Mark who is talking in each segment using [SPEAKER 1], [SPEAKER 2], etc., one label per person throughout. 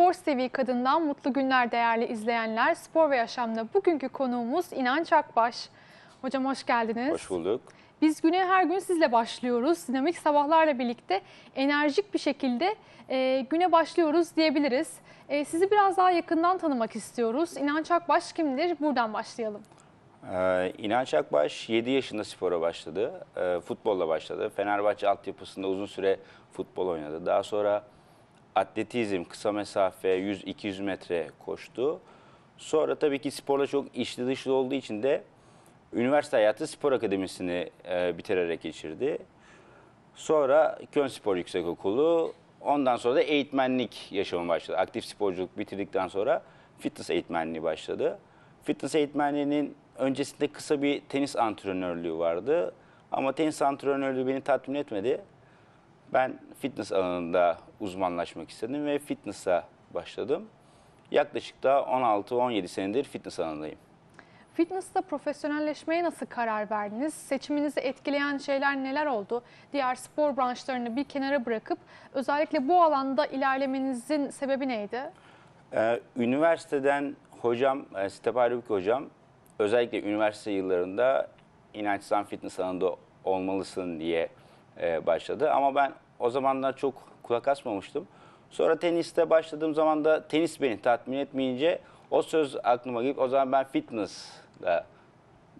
[SPEAKER 1] Spor TV Kadından mutlu günler değerli izleyenler. Spor ve Yaşam'da bugünkü konuğumuz İnanç Akbaş. Hocam hoş geldiniz. Hoş bulduk. Biz güne her gün sizle başlıyoruz. Dinamik sabahlarla birlikte enerjik bir şekilde e, güne başlıyoruz diyebiliriz. E, sizi biraz daha yakından tanımak istiyoruz. İnanç Akbaş kimdir? Buradan başlayalım.
[SPEAKER 2] Ee, İnanç Akbaş 7 yaşında spora başladı. Ee, futbolla başladı. Fenerbahçe altyapısında uzun süre futbol oynadı. Daha sonra atletizm, kısa mesafe, 100-200 metre koştu. Sonra tabii ki sporla çok içli dışlı olduğu için de üniversite hayatı spor akademisini e, bitirerek geçirdi. Sonra Köln Spor Yüksekokulu, ondan sonra da eğitmenlik yaşamı başladı. Aktif sporculuk bitirdikten sonra fitness eğitmenliği başladı. Fitness eğitmenliğinin öncesinde kısa bir tenis antrenörlüğü vardı. Ama tenis antrenörlüğü beni tatmin etmedi. Ben fitness alanında uzmanlaşmak istedim ve fitness'a başladım. Yaklaşık da 16-17 senedir fitness alanındayım.
[SPEAKER 1] Fitness'ta profesyonelleşmeye nasıl karar verdiniz? Seçiminizi etkileyen şeyler neler oldu? Diğer spor branşlarını bir kenara bırakıp özellikle bu alanda ilerlemenizin sebebi neydi?
[SPEAKER 2] Ee, üniversiteden hocam, e, Step Aerobik hocam özellikle üniversite yıllarında inançsan fitness alanında olmalısın diye e, başladı. Ama ben o zamanlar çok kulak asmamıştım. Sonra teniste başladığım zaman da tenis beni tatmin etmeyince o söz aklıma gelip o zaman ben fitness'la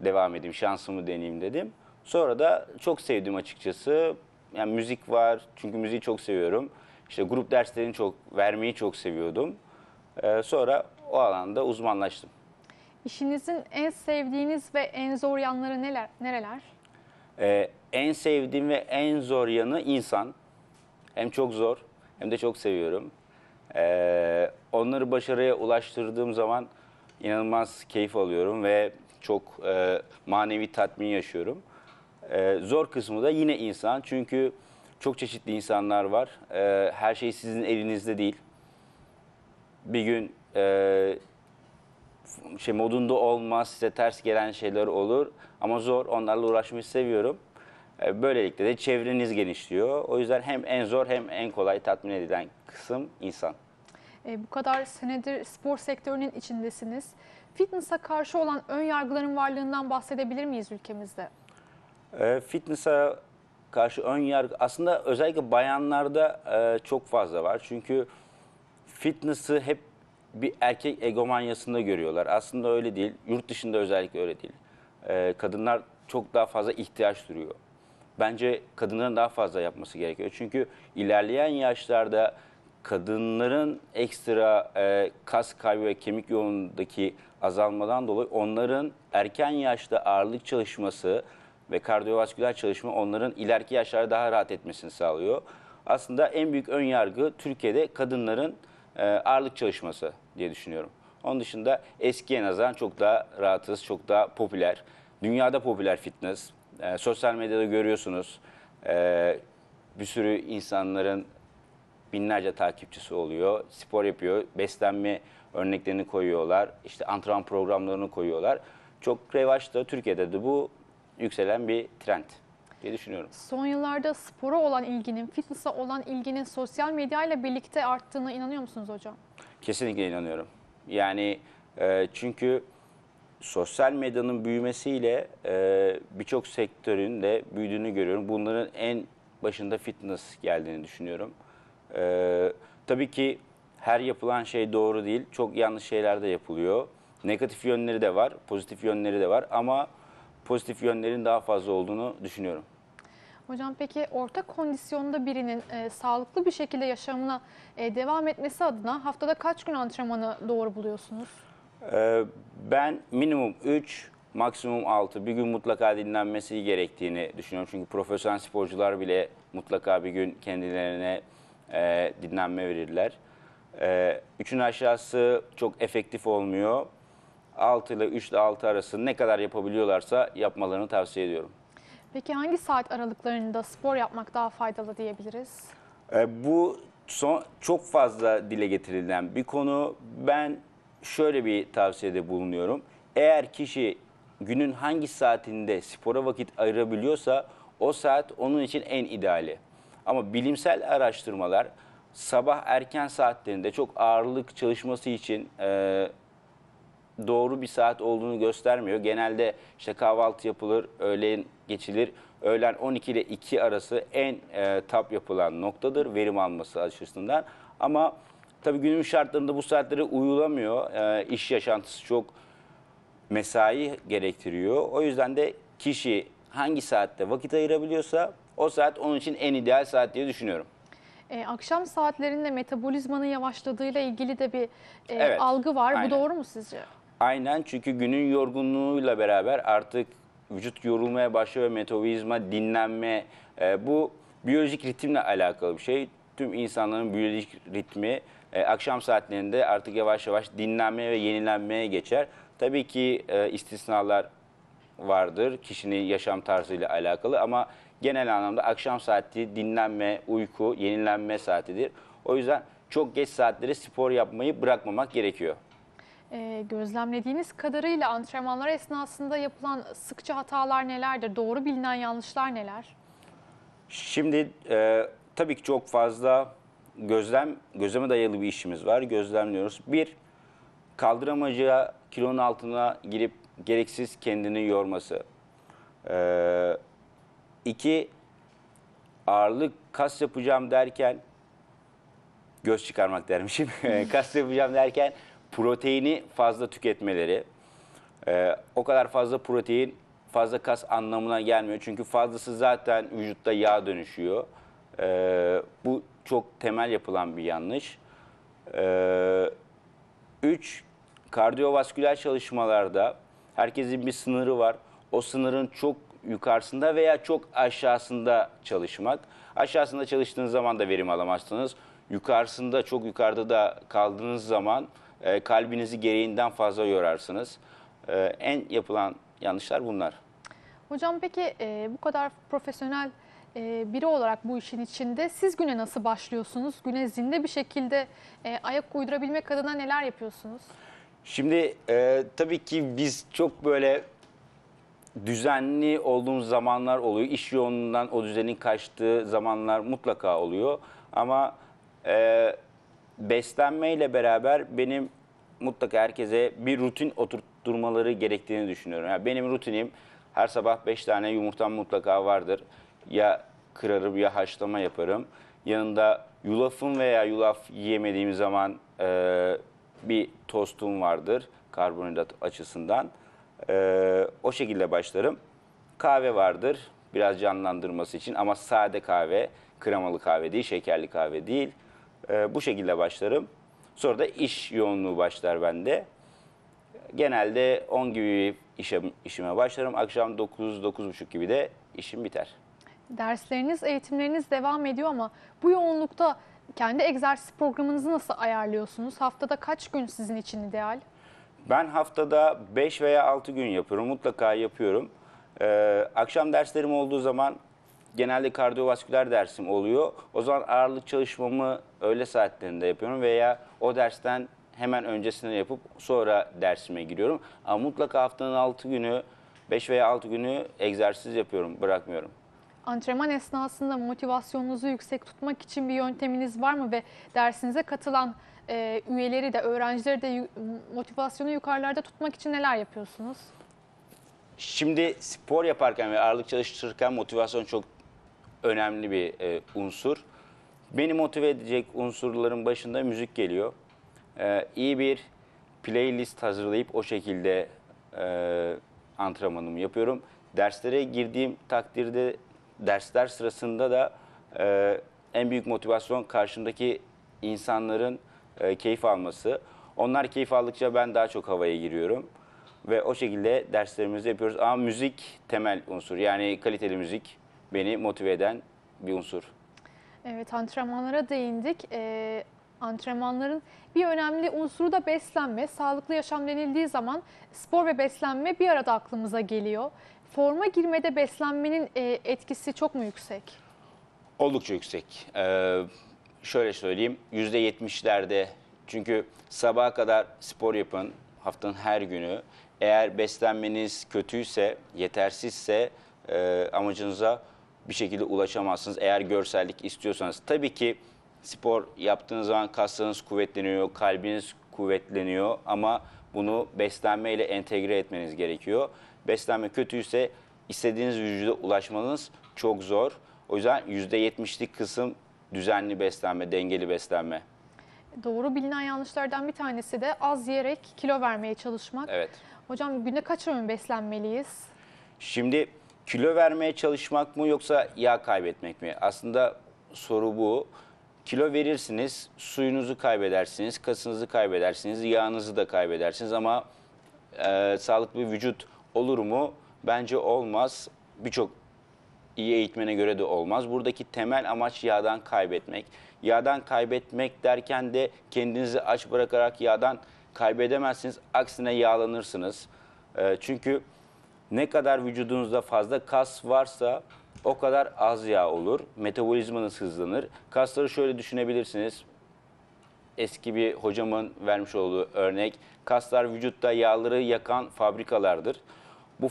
[SPEAKER 2] devam edeyim, şansımı deneyeyim dedim. Sonra da çok sevdim açıkçası. Yani müzik var çünkü müziği çok seviyorum. İşte grup derslerini çok vermeyi çok seviyordum. Ee, sonra o alanda uzmanlaştım.
[SPEAKER 1] İşinizin en sevdiğiniz ve en zor yanları neler nereler?
[SPEAKER 2] Ee, en sevdiğim ve en zor yanı insan. Hem çok zor hem de çok seviyorum. Ee, onları başarıya ulaştırdığım zaman inanılmaz keyif alıyorum ve çok e, manevi tatmin yaşıyorum. Ee, zor kısmı da yine insan çünkü çok çeşitli insanlar var. Ee, her şey sizin elinizde değil. Bir gün e, şey modunda olmaz, size ters gelen şeyler olur. Ama zor, onlarla uğraşmayı seviyorum. E, böylelikle de çevreniz genişliyor. O yüzden hem en zor hem en kolay tatmin edilen kısım insan.
[SPEAKER 1] E, bu kadar senedir spor sektörünün içindesiniz. Fitness'a karşı olan ön yargıların varlığından bahsedebilir miyiz ülkemizde?
[SPEAKER 2] E, fitness'a karşı ön yargı aslında özellikle bayanlarda e, çok fazla var. Çünkü fitness'ı hep bir erkek egomanyasında görüyorlar. Aslında öyle değil. Yurt dışında özellikle öyle değil. E, kadınlar çok daha fazla ihtiyaç duruyor bence kadınların daha fazla yapması gerekiyor. Çünkü ilerleyen yaşlarda kadınların ekstra e, kas kaybı ve kemik yoğunluğundaki azalmadan dolayı onların erken yaşta ağırlık çalışması ve kardiyovasküler çalışma onların ileriki yaşlarda daha rahat etmesini sağlıyor. Aslında en büyük ön yargı Türkiye'de kadınların e, ağırlık çalışması diye düşünüyorum. Onun dışında eskiye nazaran çok daha rahatız, çok daha popüler. Dünyada popüler fitness, e, sosyal medyada görüyorsunuz e, bir sürü insanların binlerce takipçisi oluyor. Spor yapıyor, beslenme örneklerini koyuyorlar, işte antrenman programlarını koyuyorlar. Çok revaçta Türkiye'de de bu yükselen bir trend diye düşünüyorum.
[SPEAKER 1] Son yıllarda spora olan ilginin, fitness'a olan ilginin sosyal medyayla birlikte arttığına inanıyor musunuz hocam?
[SPEAKER 2] Kesinlikle inanıyorum. Yani e, çünkü sosyal medyanın büyümesiyle e, birçok sektörün de büyüdüğünü görüyorum. Bunların en başında fitness geldiğini düşünüyorum. E, tabii ki her yapılan şey doğru değil. Çok yanlış şeyler de yapılıyor. Negatif yönleri de var, pozitif yönleri de var ama pozitif yönlerin daha fazla olduğunu düşünüyorum.
[SPEAKER 1] Hocam peki orta kondisyonda birinin e, sağlıklı bir şekilde yaşamına e, devam etmesi adına haftada kaç gün antrenmanı doğru buluyorsunuz?
[SPEAKER 2] Ee, ben minimum 3, maksimum 6 bir gün mutlaka dinlenmesi gerektiğini düşünüyorum. Çünkü profesyonel sporcular bile mutlaka bir gün kendilerine e, dinlenme verirler. E, üçün aşağısı çok efektif olmuyor. 6 ile 3 ile 6 arası ne kadar yapabiliyorlarsa yapmalarını tavsiye ediyorum.
[SPEAKER 1] Peki hangi saat aralıklarında spor yapmak daha faydalı diyebiliriz?
[SPEAKER 2] Ee, bu son, çok fazla dile getirilen bir konu. Ben şöyle bir tavsiyede bulunuyorum. Eğer kişi günün hangi saatinde spora vakit ayırabiliyorsa o saat onun için en ideali. Ama bilimsel araştırmalar sabah erken saatlerinde çok ağırlık çalışması için e, doğru bir saat olduğunu göstermiyor. Genelde işte kahvaltı yapılır, öğlen geçilir. Öğlen 12 ile 2 arası en e, tap yapılan noktadır verim alması açısından. Ama Tabii günümüz şartlarında bu saatlere uyulamıyor. E, iş yaşantısı çok mesai gerektiriyor. O yüzden de kişi hangi saatte vakit ayırabiliyorsa o saat onun için en ideal saat diye düşünüyorum.
[SPEAKER 1] E, akşam saatlerinde metabolizmanın yavaşladığıyla ilgili de bir e, Evet, algı var. aynen. Bu doğru mu sizce?
[SPEAKER 2] Aynen çünkü günün yorgunluğuyla beraber artık vücut yorulmaya başlıyor ve metabolizma, dinlenme e, bu biyolojik ritimle alakalı bir şey. Tüm insanların biyolojik ritmi e, akşam saatlerinde artık yavaş yavaş dinlenmeye ve yenilenmeye geçer. Tabii ki e, istisnalar vardır kişinin yaşam tarzıyla alakalı ama genel anlamda akşam saati dinlenme, uyku, yenilenme saatidir. O yüzden çok geç saatlere spor yapmayı bırakmamak gerekiyor.
[SPEAKER 1] E, gözlemlediğiniz kadarıyla antrenmanlar esnasında yapılan sıkça hatalar nelerdir? Doğru bilinen yanlışlar neler?
[SPEAKER 2] Şimdi e, tabii ki çok fazla gözlem gözleme dayalı bir işimiz var. Gözlemliyoruz. Bir, kaldıramacıya kilonun altına girip gereksiz kendini yorması. Ee, iki, ağırlık kas yapacağım derken göz çıkarmak dermişim. kas yapacağım derken proteini fazla tüketmeleri. Ee, o kadar fazla protein fazla kas anlamına gelmiyor. Çünkü fazlası zaten vücutta yağ dönüşüyor. Ee, bu çok temel yapılan bir yanlış. Ee, üç, kardiyovasküler çalışmalarda herkesin bir sınırı var. O sınırın çok yukarısında veya çok aşağısında çalışmak. Aşağısında çalıştığınız zaman da verim alamazsınız. Yukarısında, çok yukarıda da kaldığınız zaman e, kalbinizi gereğinden fazla yorarsınız. E, en yapılan yanlışlar bunlar.
[SPEAKER 1] Hocam peki e, bu kadar profesyonel ee, biri olarak bu işin içinde siz güne nasıl başlıyorsunuz? Güne zinde bir şekilde e, ayak uydurabilmek adına neler yapıyorsunuz?
[SPEAKER 2] Şimdi e, tabii ki biz çok böyle düzenli olduğumuz zamanlar oluyor. İş yoğunluğundan o düzenin kaçtığı zamanlar mutlaka oluyor. Ama e, beslenmeyle beraber benim mutlaka herkese bir rutin oturtturmaları gerektiğini düşünüyorum. Yani benim rutinim her sabah 5 tane yumurtam mutlaka vardır ya kırarım ya haşlama yaparım. Yanında yulafım veya yulaf yemediğim zaman e, bir tostum vardır karbonhidrat açısından. E, o şekilde başlarım. Kahve vardır biraz canlandırması için ama sade kahve, kremalı kahve değil, şekerli kahve değil. E, bu şekilde başlarım. Sonra da iş yoğunluğu başlar bende. Genelde 10 gibi işe, işime başlarım. Akşam 9-9.30 gibi de işim biter
[SPEAKER 1] dersleriniz, eğitimleriniz devam ediyor ama bu yoğunlukta kendi egzersiz programınızı nasıl ayarlıyorsunuz? Haftada kaç gün sizin için ideal?
[SPEAKER 2] Ben haftada 5 veya 6 gün yapıyorum. Mutlaka yapıyorum. Ee, akşam derslerim olduğu zaman genelde kardiyovasküler dersim oluyor. O zaman ağırlık çalışmamı öğle saatlerinde yapıyorum veya o dersten hemen öncesinde yapıp sonra dersime giriyorum. Ama mutlaka haftanın 6 günü, 5 veya 6 günü egzersiz yapıyorum, bırakmıyorum.
[SPEAKER 1] Antrenman esnasında motivasyonunuzu yüksek tutmak için bir yönteminiz var mı ve dersinize katılan e, üyeleri de öğrencileri de motivasyonu yukarılarda tutmak için neler yapıyorsunuz?
[SPEAKER 2] Şimdi spor yaparken ve ağırlık çalıştırırken motivasyon çok önemli bir e, unsur. Beni motive edecek unsurların başında müzik geliyor. E, iyi bir playlist hazırlayıp o şekilde e, antrenmanımı yapıyorum. Derslere girdiğim takdirde dersler sırasında da e, en büyük motivasyon karşındaki insanların e, keyif alması. Onlar keyif aldıkça ben daha çok havaya giriyorum. Ve o şekilde derslerimizi yapıyoruz. Ama müzik temel unsur. Yani kaliteli müzik beni motive eden bir unsur.
[SPEAKER 1] Evet antrenmanlara değindik. Ee, antrenmanların bir önemli unsuru da beslenme. Sağlıklı yaşam denildiği zaman spor ve beslenme bir arada aklımıza geliyor. Forma girmede beslenmenin e, etkisi çok mu yüksek?
[SPEAKER 2] Oldukça yüksek. Ee, şöyle söyleyeyim yüzde yetmişlerde. çünkü sabaha kadar spor yapın haftanın her günü. Eğer beslenmeniz kötüyse, yetersizse e, amacınıza bir şekilde ulaşamazsınız. Eğer görsellik istiyorsanız tabii ki spor yaptığınız zaman kaslarınız kuvvetleniyor, kalbiniz kuvvetleniyor ama bunu beslenmeyle entegre etmeniz gerekiyor. Beslenme kötüyse istediğiniz vücuda ulaşmanız çok zor. O yüzden %70'lik kısım düzenli beslenme, dengeli beslenme.
[SPEAKER 1] Doğru bilinen yanlışlardan bir tanesi de az yiyerek kilo vermeye çalışmak. Evet. Hocam günde kaç öğün beslenmeliyiz?
[SPEAKER 2] Şimdi kilo vermeye çalışmak mı yoksa yağ kaybetmek mi? Aslında soru bu. Kilo verirsiniz, suyunuzu kaybedersiniz, kasınızı kaybedersiniz, yağınızı da kaybedersiniz ama e, sağlıklı bir vücut olur mu? Bence olmaz. Birçok iyi eğitmene göre de olmaz. Buradaki temel amaç yağdan kaybetmek. Yağdan kaybetmek derken de kendinizi aç bırakarak yağdan kaybedemezsiniz. Aksine yağlanırsınız. Ee, çünkü ne kadar vücudunuzda fazla kas varsa o kadar az yağ olur. Metabolizmanız hızlanır. Kasları şöyle düşünebilirsiniz. Eski bir hocamın vermiş olduğu örnek. Kaslar vücutta yağları yakan fabrikalardır. Bu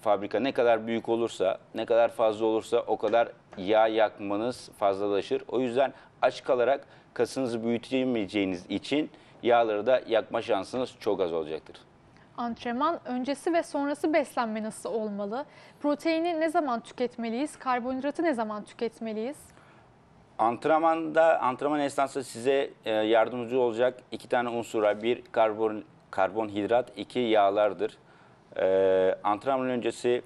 [SPEAKER 2] fabrika ne kadar büyük olursa, ne kadar fazla olursa o kadar yağ yakmanız fazlalaşır. O yüzden aç kalarak kasınızı büyütemeyeceğiniz için yağları da yakma şansınız çok az olacaktır.
[SPEAKER 1] Antrenman öncesi ve sonrası beslenme nasıl olmalı? Proteini ne zaman tüketmeliyiz? Karbonhidratı ne zaman tüketmeliyiz?
[SPEAKER 2] Antrenmanda, antrenman esnasında size e, yardımcı olacak iki tane unsur var. Bir karbon, karbonhidrat, iki yağlardır. E, antrenman öncesi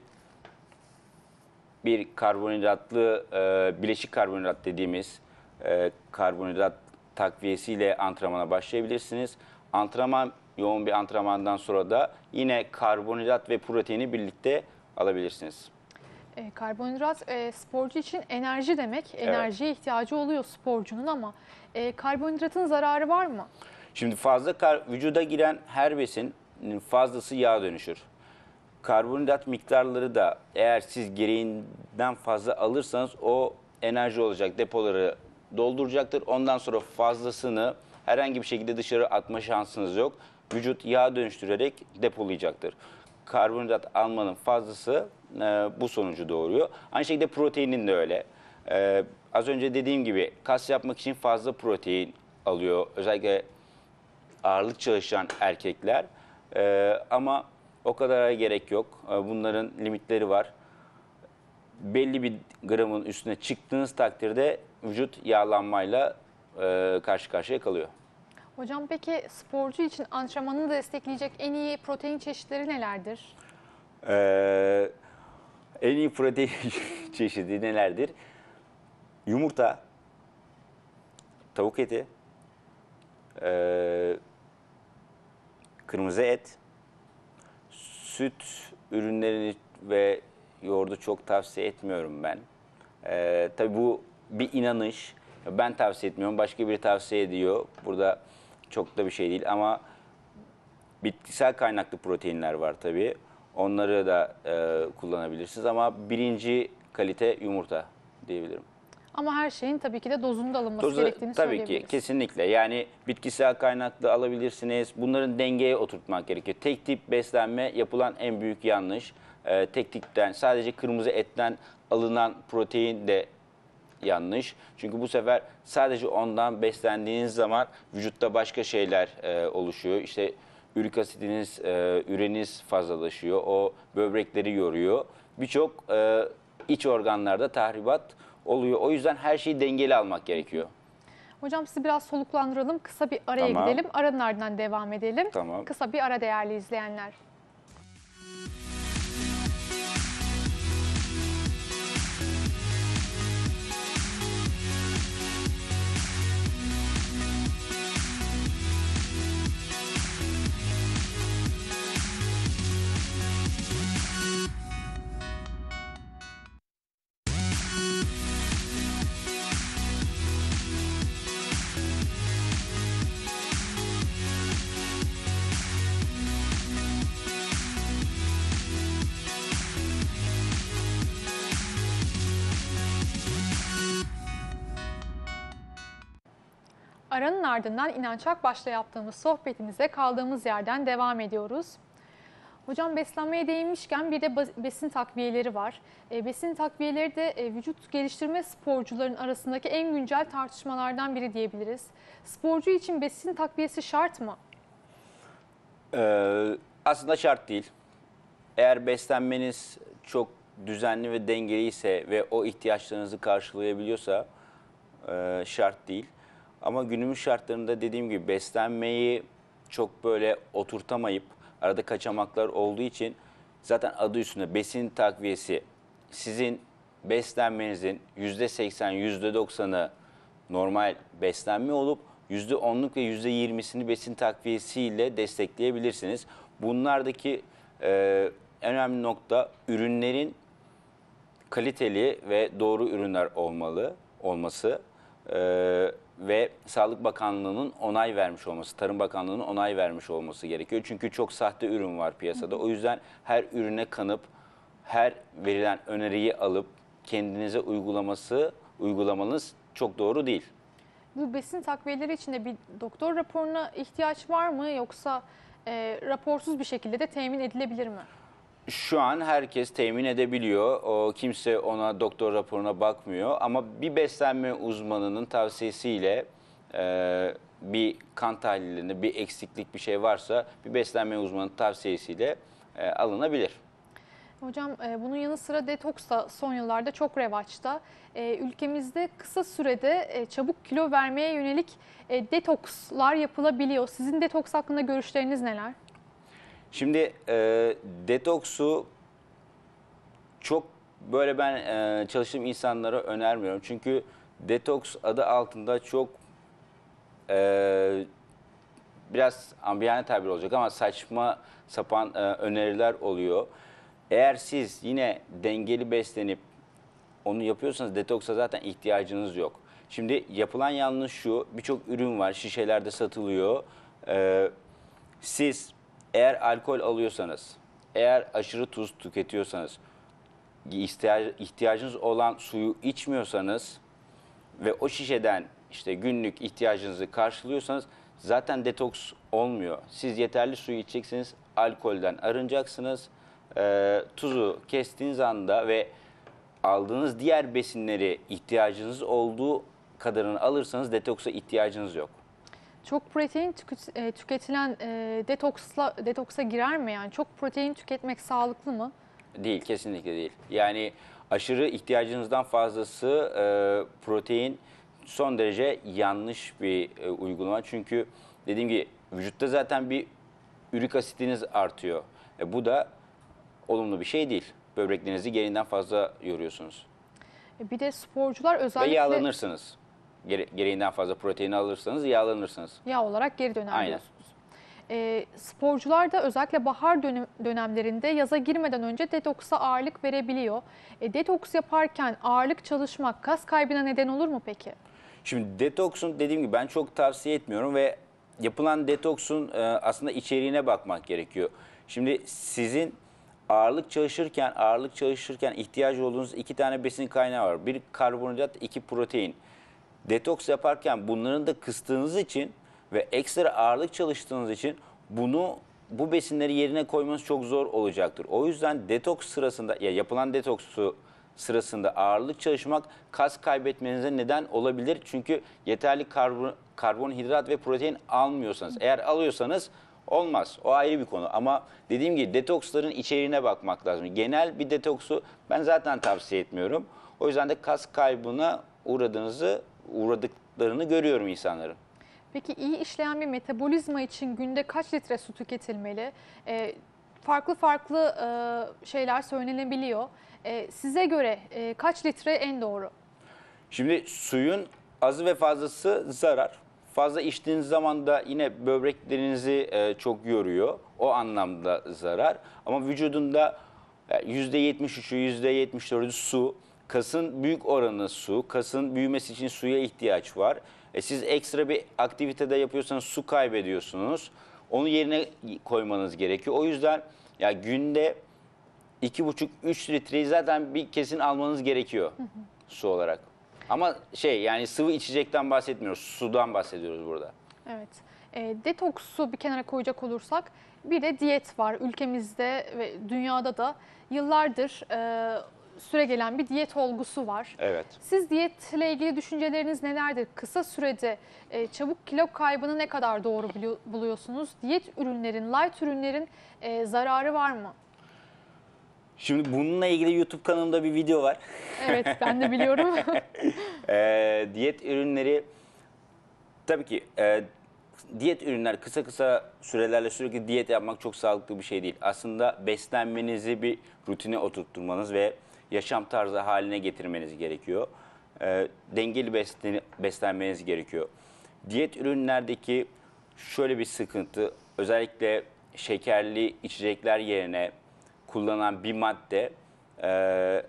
[SPEAKER 2] bir karbonhidratlı, e, bileşik karbonhidrat dediğimiz e, karbonhidrat takviyesiyle antrenmana başlayabilirsiniz. Antrenman yoğun bir antrenmandan sonra da yine karbonhidrat ve proteini birlikte alabilirsiniz.
[SPEAKER 1] E, karbonhidrat e, sporcu için enerji demek. Enerjiye evet. ihtiyacı oluyor sporcunun ama e, karbonhidratın zararı var mı?
[SPEAKER 2] Şimdi fazla kar, vücuda giren her besinin fazlası yağ dönüşür karbonhidrat miktarları da eğer siz gereğinden fazla alırsanız o enerji olacak depoları dolduracaktır. Ondan sonra fazlasını herhangi bir şekilde dışarı atma şansınız yok. Vücut yağ dönüştürerek depolayacaktır. Karbonhidrat almanın fazlası e, bu sonucu doğuruyor. Aynı şekilde proteinin de öyle. E, az önce dediğim gibi kas yapmak için fazla protein alıyor. Özellikle ağırlık çalışan erkekler. E, ama o kadara gerek yok. Ee, bunların limitleri var. Belli bir gramın üstüne çıktığınız takdirde vücut yağlanmayla e, karşı karşıya kalıyor.
[SPEAKER 1] Hocam peki sporcu için antrenmanını destekleyecek en iyi protein çeşitleri nelerdir?
[SPEAKER 2] Ee, en iyi protein çeşidi nelerdir? Yumurta, tavuk eti, e, kırmızı et, süt ürünlerini ve yoğurdu çok tavsiye etmiyorum ben. Ee, tabii bu bir inanış. Ben tavsiye etmiyorum. Başka biri tavsiye ediyor. Burada çok da bir şey değil ama bitkisel kaynaklı proteinler var tabii. Onları da e, kullanabilirsiniz ama birinci kalite yumurta diyebilirim.
[SPEAKER 1] Ama her şeyin tabii ki de dozunda alınması Dozu, gerektiğini tabii Tabii ki
[SPEAKER 2] kesinlikle. Yani bitkisel kaynaklı alabilirsiniz. Bunların dengeye oturtmak gerekiyor. Tek tip beslenme yapılan en büyük yanlış. Ee, tek tipten sadece kırmızı etten alınan protein de yanlış. Çünkü bu sefer sadece ondan beslendiğiniz zaman vücutta başka şeyler e, oluşuyor. İşte ürik asidiniz, e, üreniz fazlalaşıyor. O böbrekleri yoruyor. Birçok e, iç organlarda tahribat oluyor. O yüzden her şeyi dengeli almak gerekiyor.
[SPEAKER 1] Hocam sizi biraz soluklandıralım. Kısa bir araya Tamam. gidelim. Aranın ardından devam edelim. Tamam. Kısa bir ara değerli izleyenler. Aranın ardından İnanç Akbaş'la yaptığımız sohbetimize kaldığımız yerden devam ediyoruz. Hocam beslenmeye değinmişken bir de besin takviyeleri var. E, besin takviyeleri de e, vücut geliştirme sporcuların arasındaki en güncel tartışmalardan biri diyebiliriz. Sporcu için besin takviyesi şart mı?
[SPEAKER 2] Ee, aslında şart değil. Eğer beslenmeniz çok düzenli ve dengeli ise ve o ihtiyaçlarınızı karşılayabiliyorsa e, şart değil. Ama günümüz şartlarında dediğim gibi beslenmeyi çok böyle oturtamayıp arada kaçamaklar olduğu için zaten adı üstünde besin takviyesi sizin beslenmenizin %80, %90'ı normal beslenme olup %10'luk ve %20'sini besin takviyesiyle destekleyebilirsiniz. Bunlardaki e, en önemli nokta ürünlerin kaliteli ve doğru ürünler olmalı olması. E, ve Sağlık Bakanlığı'nın onay vermiş olması, Tarım Bakanlığı'nın onay vermiş olması gerekiyor. Çünkü çok sahte ürün var piyasada. O yüzden her ürüne kanıp, her verilen öneriyi alıp kendinize uygulaması, uygulamanız çok doğru değil.
[SPEAKER 1] Bu besin takviyeleri için de bir doktor raporuna ihtiyaç var mı yoksa e, raporsuz bir şekilde de temin edilebilir mi?
[SPEAKER 2] şu an herkes temin edebiliyor. O, kimse ona doktor raporuna bakmıyor. Ama bir beslenme uzmanının tavsiyesiyle e, bir kan tahlilinde bir eksiklik bir şey varsa bir beslenme uzmanının tavsiyesiyle e, alınabilir.
[SPEAKER 1] Hocam e, bunun yanı sıra detoks da son yıllarda çok revaçta. E, ülkemizde kısa sürede e, çabuk kilo vermeye yönelik e, detokslar yapılabiliyor. Sizin detoks hakkında görüşleriniz neler?
[SPEAKER 2] Şimdi e, detoksu çok böyle ben e, çalıştığım insanlara önermiyorum. Çünkü detoks adı altında çok e, biraz ambiyane tabir olacak ama saçma sapan e, öneriler oluyor. Eğer siz yine dengeli beslenip onu yapıyorsanız detoksa zaten ihtiyacınız yok. Şimdi yapılan yanlış şu, birçok ürün var, şişelerde satılıyor. Ee, siz eğer alkol alıyorsanız, eğer aşırı tuz tüketiyorsanız, ihtiyacınız olan suyu içmiyorsanız ve o şişeden işte günlük ihtiyacınızı karşılıyorsanız zaten detoks olmuyor. Siz yeterli suyu içeceksiniz, alkolden arınacaksınız. E, tuzu kestiğiniz anda ve aldığınız diğer besinleri ihtiyacınız olduğu kadarını alırsanız detoksa ihtiyacınız yok
[SPEAKER 1] çok protein e, tüketilen e, detoksla detoksa girer mi yani? Çok protein tüketmek sağlıklı mı?
[SPEAKER 2] Değil, kesinlikle değil. Yani aşırı ihtiyacınızdan fazlası e, protein son derece yanlış bir e, uygulama. Çünkü dediğim gibi vücutta zaten bir ürik asitiniz artıyor. E, bu da olumlu bir şey değil. Böbreklerinizi gereğinden fazla yoruyorsunuz.
[SPEAKER 1] E, bir de sporcular özellikle... Ve
[SPEAKER 2] yağlanırsınız gere gereğinden fazla protein alırsanız yağlanırsınız.
[SPEAKER 1] Yağ olarak geri döner Aynen. diyorsunuz. E, sporcular da özellikle bahar dönem, dönemlerinde yaza girmeden önce detoksa ağırlık verebiliyor. E, detoks yaparken ağırlık çalışmak kas kaybına neden olur mu peki?
[SPEAKER 2] Şimdi detoksun dediğim gibi ben çok tavsiye etmiyorum ve yapılan detoksun e, aslında içeriğine bakmak gerekiyor. Şimdi sizin ağırlık çalışırken ağırlık çalışırken ihtiyacı olduğunuz iki tane besin kaynağı var. Bir karbonhidrat, iki protein. Detoks yaparken bunların da kıstığınız için ve ekstra ağırlık çalıştığınız için bunu bu besinleri yerine koymanız çok zor olacaktır. O yüzden detoks sırasında ya yapılan detoksu sırasında ağırlık çalışmak kas kaybetmenize neden olabilir. Çünkü yeterli karbon, karbonhidrat ve protein almıyorsanız. Eğer alıyorsanız olmaz. O ayrı bir konu. Ama dediğim gibi detoksların içeriğine bakmak lazım. Genel bir detoksu ben zaten tavsiye etmiyorum. O yüzden de kas kaybına uğradığınızı uğradıklarını görüyorum insanların.
[SPEAKER 1] Peki iyi işleyen bir metabolizma için günde kaç litre su tüketilmeli? E, farklı farklı e, şeyler söylenebiliyor. E, size göre e, kaç litre en doğru?
[SPEAKER 2] Şimdi suyun azı ve fazlası zarar. Fazla içtiğiniz zaman da yine böbreklerinizi e, çok yoruyor. O anlamda zarar. Ama vücudunda %73'ü, e, %74'ü su. Kasın büyük oranı su. Kasın büyümesi için suya ihtiyaç var. E siz ekstra bir aktivitede yapıyorsanız su kaybediyorsunuz. Onu yerine koymanız gerekiyor. O yüzden ya günde 2,5-3 litreyi zaten bir kesin almanız gerekiyor su olarak. Ama şey yani sıvı içecekten bahsetmiyoruz. Sudan bahsediyoruz burada.
[SPEAKER 1] Evet. E, detoks su bir kenara koyacak olursak bir de diyet var. Ülkemizde ve dünyada da yıllardır e, Süre gelen bir diyet olgusu var. Evet. Siz diyetle ilgili düşünceleriniz nelerdir? Kısa sürede e, çabuk kilo kaybını ne kadar doğru buluyorsunuz? Diyet ürünlerin, light ürünlerin e, zararı var mı?
[SPEAKER 2] Şimdi bununla ilgili YouTube kanalımda bir video var. Evet ben de biliyorum. e, diyet ürünleri tabii ki e, diyet ürünler kısa kısa sürelerle sürekli diyet yapmak çok sağlıklı bir şey değil. Aslında beslenmenizi bir rutine oturtturmanız ve yaşam tarzı haline getirmeniz gerekiyor. E, dengeli beslen beslenmeniz gerekiyor. Diyet ürünlerdeki şöyle bir sıkıntı özellikle şekerli içecekler yerine kullanılan bir madde e,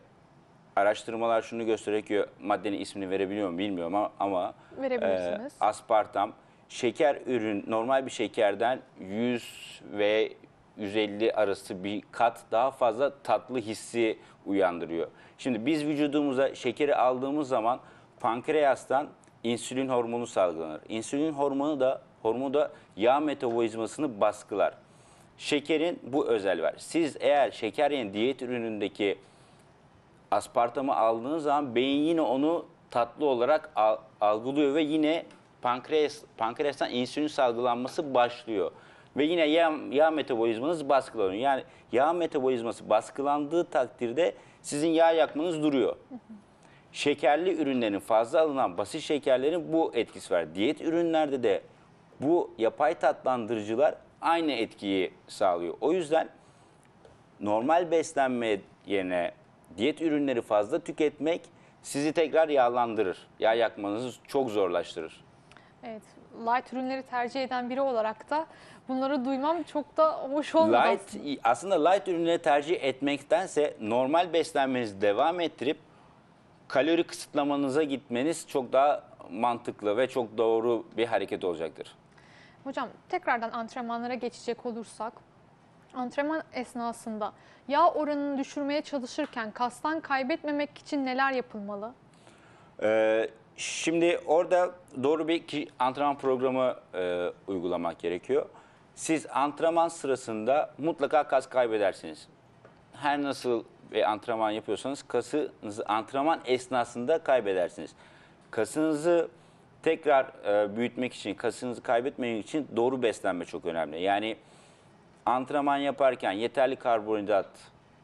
[SPEAKER 2] araştırmalar şunu gösteriyor ki maddenin ismini verebiliyor muyum bilmiyorum ama, ama e, aspartam şeker ürün normal bir şekerden 100 ve 150 arası bir kat daha fazla tatlı hissi uyandırıyor. Şimdi biz vücudumuza şekeri aldığımız zaman pankreastan insülin hormonu salgılanır. İnsülin hormonu da hormonu da yağ metabolizmasını baskılar. Şekerin bu özel var. Siz eğer şeker yani diyet ürünündeki aspartamı aldığınız zaman beyin yine onu tatlı olarak algılıyor ve yine pankreas, pankreastan insülin salgılanması başlıyor ve yine yağ, yağ metabolizmanız baskılanıyor. Yani yağ metabolizması baskılandığı takdirde sizin yağ yakmanız duruyor. Şekerli ürünlerin fazla alınan basit şekerlerin bu etkisi var. Diyet ürünlerde de bu yapay tatlandırıcılar aynı etkiyi sağlıyor. O yüzden normal beslenme yerine diyet ürünleri fazla tüketmek sizi tekrar yağlandırır. Yağ yakmanızı çok zorlaştırır.
[SPEAKER 1] Evet light ürünleri tercih eden biri olarak da bunları duymam çok da hoş olmadı.
[SPEAKER 2] Light, aslında. light ürünleri tercih etmektense normal beslenmenizi devam ettirip kalori kısıtlamanıza gitmeniz çok daha mantıklı ve çok doğru bir hareket olacaktır.
[SPEAKER 1] Hocam tekrardan antrenmanlara geçecek olursak antrenman esnasında yağ oranını düşürmeye çalışırken kastan kaybetmemek için neler yapılmalı?
[SPEAKER 2] Ee, Şimdi orada doğru bir antrenman programı e, uygulamak gerekiyor. Siz antrenman sırasında mutlaka kas kaybedersiniz. Her nasıl bir antrenman yapıyorsanız kasınızı antrenman esnasında kaybedersiniz. Kasınızı tekrar e, büyütmek için, kasınızı kaybetmemek için doğru beslenme çok önemli. Yani antrenman yaparken yeterli karbonhidrat,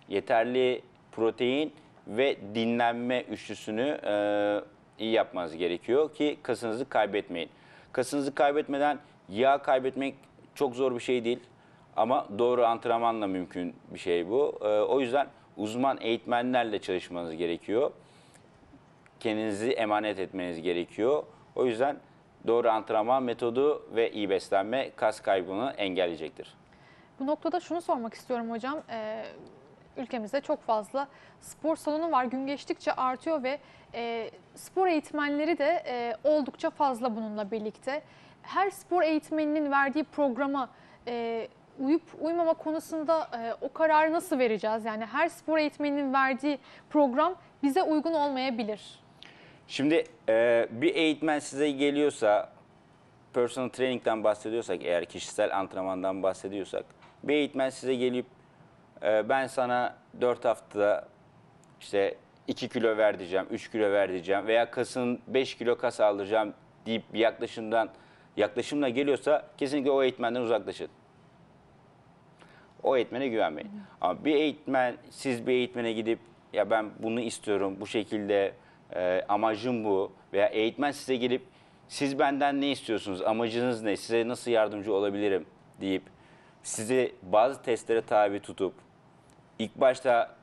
[SPEAKER 2] yeterli protein ve dinlenme üçlüsünü e, iyi yapmanız gerekiyor ki kasınızı kaybetmeyin. Kasınızı kaybetmeden yağ kaybetmek çok zor bir şey değil. Ama doğru antrenmanla mümkün bir şey bu. Ee, o yüzden uzman eğitmenlerle çalışmanız gerekiyor. Kendinizi emanet etmeniz gerekiyor. O yüzden doğru antrenman metodu ve iyi beslenme kas kaybını engelleyecektir.
[SPEAKER 1] Bu noktada şunu sormak istiyorum hocam. Ee, ülkemizde çok fazla spor salonu var. Gün geçtikçe artıyor ve e, spor eğitmenleri de e, oldukça fazla bununla birlikte. Her spor eğitmeninin verdiği programa e, uyup uymama konusunda e, o kararı nasıl vereceğiz? Yani her spor eğitmeninin verdiği program bize uygun olmayabilir.
[SPEAKER 2] Şimdi e, bir eğitmen size geliyorsa, personal training'den bahsediyorsak eğer kişisel antrenmandan bahsediyorsak, bir eğitmen size gelip ee, ben sana 4 haftada işte 2 kilo ver diyeceğim, 3 kilo ver diyeceğim veya kasın 5 kilo kas aldıracağım deyip bir yaklaşımdan yaklaşımla geliyorsa kesinlikle o eğitmenden uzaklaşın. O eğitmene güvenmeyin. Ama bir eğitmen, siz bir eğitmene gidip ya ben bunu istiyorum, bu şekilde e, amacım bu veya eğitmen size gelip siz benden ne istiyorsunuz, amacınız ne, size nasıl yardımcı olabilirim deyip sizi bazı testlere tabi tutup ilk başta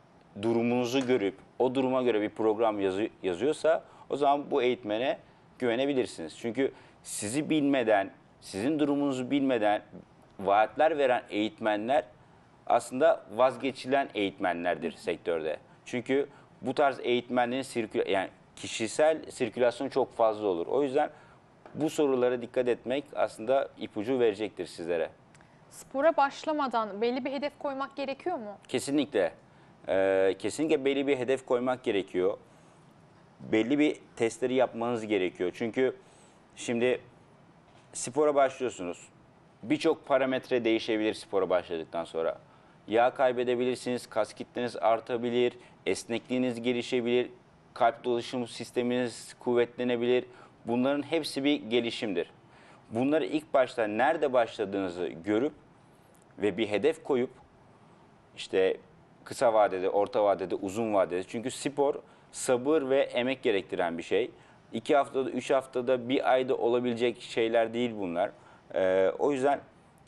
[SPEAKER 2] durumunuzu görüp o duruma göre bir program yazı, yazıyorsa o zaman bu eğitmene güvenebilirsiniz. Çünkü sizi bilmeden, sizin durumunuzu bilmeden vaatler veren eğitmenler aslında vazgeçilen eğitmenlerdir sektörde. Çünkü bu tarz eğitmenlerin sirkül yani kişisel sirkülasyonu çok fazla olur. O yüzden bu sorulara dikkat etmek aslında ipucu verecektir sizlere
[SPEAKER 1] spora başlamadan belli bir hedef koymak gerekiyor mu?
[SPEAKER 2] Kesinlikle. Ee, kesinlikle belli bir hedef koymak gerekiyor. Belli bir testleri yapmanız gerekiyor. Çünkü şimdi spora başlıyorsunuz. Birçok parametre değişebilir spora başladıktan sonra. Yağ kaybedebilirsiniz, kas kitleniz artabilir, esnekliğiniz gelişebilir, kalp dolaşım sisteminiz kuvvetlenebilir. Bunların hepsi bir gelişimdir bunları ilk başta nerede başladığınızı görüp ve bir hedef koyup işte kısa vadede, orta vadede, uzun vadede. Çünkü spor sabır ve emek gerektiren bir şey. İki haftada, üç haftada, bir ayda olabilecek şeyler değil bunlar. Ee, o yüzden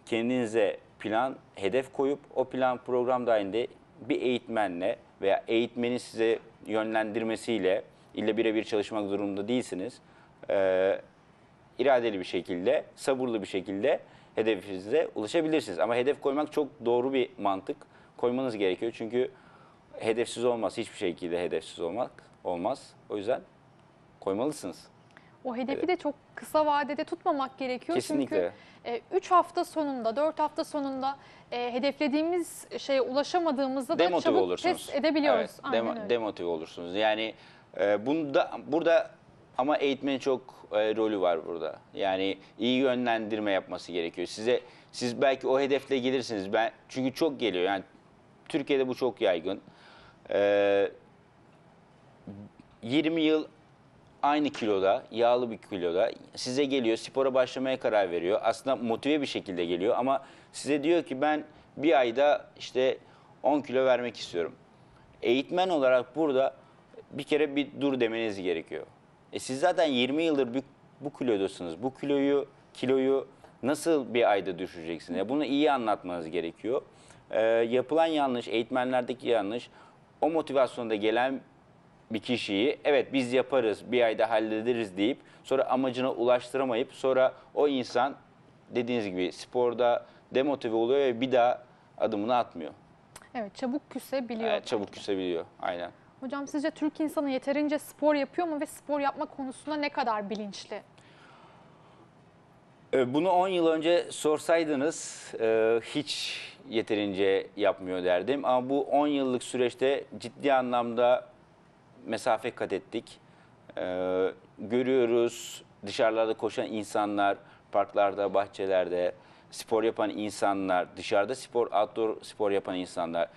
[SPEAKER 2] kendinize plan, hedef koyup o plan program dahilinde bir eğitmenle veya eğitmenin size yönlendirmesiyle illa birebir çalışmak durumunda değilsiniz. Ee, iradeli bir şekilde, sabırlı bir şekilde hedefinize ulaşabilirsiniz. Ama hedef koymak çok doğru bir mantık. Koymanız gerekiyor çünkü hedefsiz olmaz. Hiçbir şekilde hedefsiz olmak olmaz. O yüzden koymalısınız.
[SPEAKER 1] O hedefi evet. de çok kısa vadede tutmamak gerekiyor. Kesinlikle. Çünkü 3 e, hafta sonunda, 4 hafta sonunda e, hedeflediğimiz şeye ulaşamadığımızda Demotive da çabuk olursunuz. pes edebiliyoruz. Evet, Aynen demo,
[SPEAKER 2] Demotive olursunuz. Yani e, bunda, burada ama eğitmenin çok e, rolü var burada. Yani iyi yönlendirme yapması gerekiyor. Size siz belki o hedefle gelirsiniz. Ben çünkü çok geliyor. Yani Türkiye'de bu çok yaygın. Ee, 20 yıl aynı kiloda, yağlı bir kiloda size geliyor, spora başlamaya karar veriyor. Aslında motive bir şekilde geliyor ama size diyor ki ben bir ayda işte 10 kilo vermek istiyorum. Eğitmen olarak burada bir kere bir dur demeniz gerekiyor. E siz zaten 20 yıldır bu, bu kilodasınız. Bu kiloyu kiloyu nasıl bir ayda düşüreceksiniz? Yani bunu iyi anlatmanız gerekiyor. E, yapılan yanlış, eğitmenlerdeki yanlış, o motivasyonda gelen bir kişiyi evet biz yaparız, bir ayda hallederiz deyip sonra amacına ulaştıramayıp sonra o insan dediğiniz gibi sporda demotive oluyor ve bir daha adımını atmıyor.
[SPEAKER 1] Evet çabuk küsebiliyor. Evet,
[SPEAKER 2] çabuk küsebiliyor aynen.
[SPEAKER 1] Hocam sizce Türk insanı yeterince spor yapıyor mu ve spor yapma konusunda ne kadar bilinçli?
[SPEAKER 2] Ee, bunu 10 yıl önce sorsaydınız e, hiç yeterince yapmıyor derdim. Ama bu 10 yıllık süreçte ciddi anlamda mesafe kat ettik. Ee, görüyoruz dışarılarda koşan insanlar, parklarda, bahçelerde spor yapan insanlar, dışarıda spor, outdoor spor yapan insanlar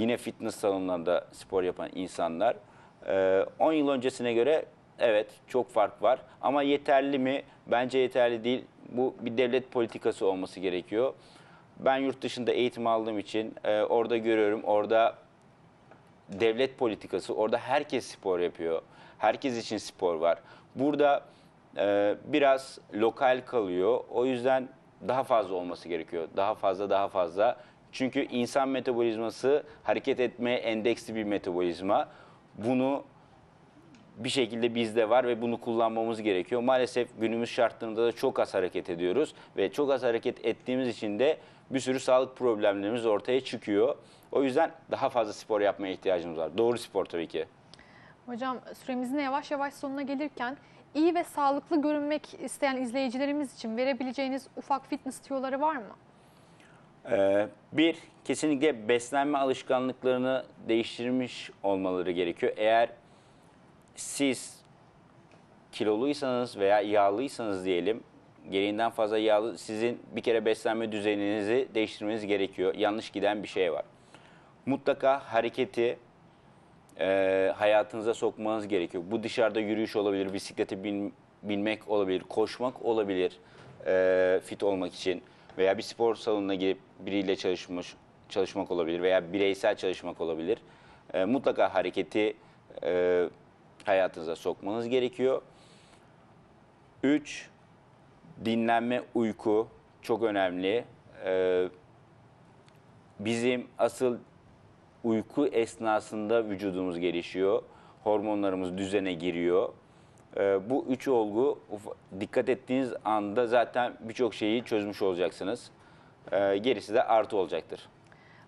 [SPEAKER 2] yine fitness salonlarında spor yapan insanlar. 10 ee, yıl öncesine göre evet çok fark var ama yeterli mi? Bence yeterli değil. Bu bir devlet politikası olması gerekiyor. Ben yurt dışında eğitim aldığım için e, orada görüyorum. Orada devlet politikası, orada herkes spor yapıyor. Herkes için spor var. Burada e, biraz lokal kalıyor. O yüzden daha fazla olması gerekiyor. Daha fazla, daha fazla. Çünkü insan metabolizması hareket etme endeksli bir metabolizma. Bunu bir şekilde bizde var ve bunu kullanmamız gerekiyor. Maalesef günümüz şartlarında da çok az hareket ediyoruz ve çok az hareket ettiğimiz için de bir sürü sağlık problemlerimiz ortaya çıkıyor. O yüzden daha fazla spor yapmaya ihtiyacımız var. Doğru spor tabii ki.
[SPEAKER 1] Hocam süremizin yavaş yavaş sonuna gelirken iyi ve sağlıklı görünmek isteyen izleyicilerimiz için verebileceğiniz ufak fitness tüyoları var mı?
[SPEAKER 2] Ee, bir, kesinlikle beslenme alışkanlıklarını değiştirmiş olmaları gerekiyor. Eğer siz kiloluysanız veya yağlıysanız diyelim, gereğinden fazla yağlı, sizin bir kere beslenme düzeninizi değiştirmeniz gerekiyor. Yanlış giden bir şey var. Mutlaka hareketi e, hayatınıza sokmanız gerekiyor. Bu dışarıda yürüyüş olabilir, bisiklete bin, binmek olabilir, koşmak olabilir e, fit olmak için veya bir spor salonuna girip biriyle çalışmış çalışmak olabilir veya bireysel çalışmak olabilir. E, mutlaka hareketi e, hayatınıza sokmanız gerekiyor. 3 dinlenme, uyku çok önemli. E, bizim asıl uyku esnasında vücudumuz gelişiyor. Hormonlarımız düzene giriyor. E, bu üç olgu dikkat ettiğiniz anda zaten birçok şeyi çözmüş olacaksınız. E, gerisi de artı olacaktır.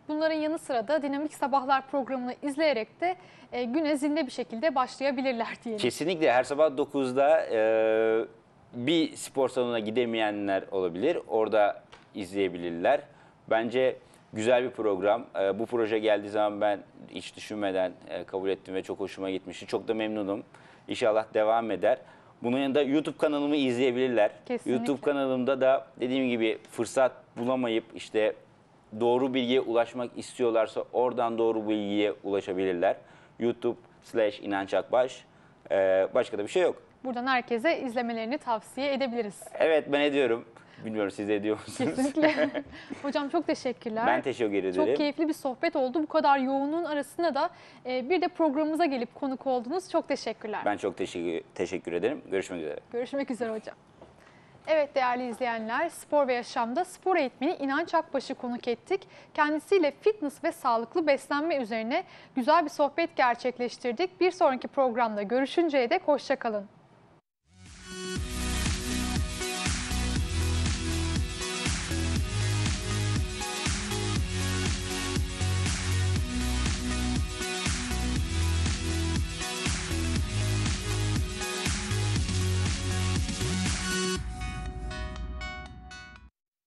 [SPEAKER 1] Bunların yanı sıra da Dinamik Sabahlar programını izleyerek de e, güne zinde bir şekilde başlayabilirler diyelim.
[SPEAKER 2] Kesinlikle her sabah 9'da e, bir spor salonuna gidemeyenler olabilir. Orada izleyebilirler. Bence güzel bir program. E, bu proje geldiği zaman ben hiç düşünmeden e, kabul ettim ve çok hoşuma gitmişti. Çok da memnunum. İnşallah devam eder. Bunun yanında YouTube kanalımı izleyebilirler. Kesinlikle. YouTube kanalımda da dediğim gibi fırsat bulamayıp işte doğru bilgiye ulaşmak istiyorlarsa oradan doğru bilgiye ulaşabilirler. YouTube slash İnanç Akbaş. Ee, başka da bir şey yok.
[SPEAKER 1] Buradan herkese izlemelerini tavsiye edebiliriz.
[SPEAKER 2] Evet ben ediyorum. Bilmiyorum siz ediyor musunuz? Kesinlikle.
[SPEAKER 1] Hocam çok teşekkürler. Ben teşekkür ederim. Çok keyifli bir sohbet oldu. Bu kadar yoğunun arasında da e, bir de programımıza gelip konuk oldunuz. Çok teşekkürler. Ben
[SPEAKER 2] çok teşekkür, teşekkür ederim. Görüşmek üzere.
[SPEAKER 1] Görüşmek üzere hocam. Evet değerli izleyenler, Spor ve Yaşam'da spor eğitmeni İnanç Akbaş'ı konuk ettik. Kendisiyle fitness ve sağlıklı beslenme üzerine güzel bir sohbet gerçekleştirdik. Bir sonraki programda görüşünceye dek hoşçakalın.